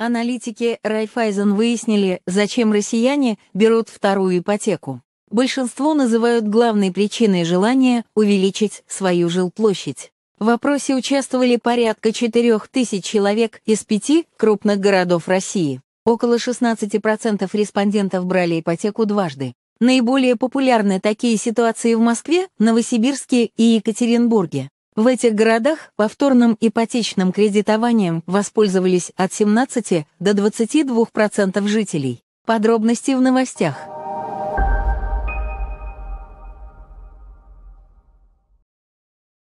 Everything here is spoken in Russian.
Аналитики Райфайзен выяснили, зачем россияне берут вторую ипотеку. Большинство называют главной причиной желания увеличить свою жилплощадь. В опросе участвовали порядка 4 тысяч человек из пяти крупных городов России. Около 16% респондентов брали ипотеку дважды. Наиболее популярны такие ситуации в Москве, Новосибирске и Екатеринбурге. В этих городах повторным ипотечным кредитованием воспользовались от 17 до 22% жителей. Подробности в новостях.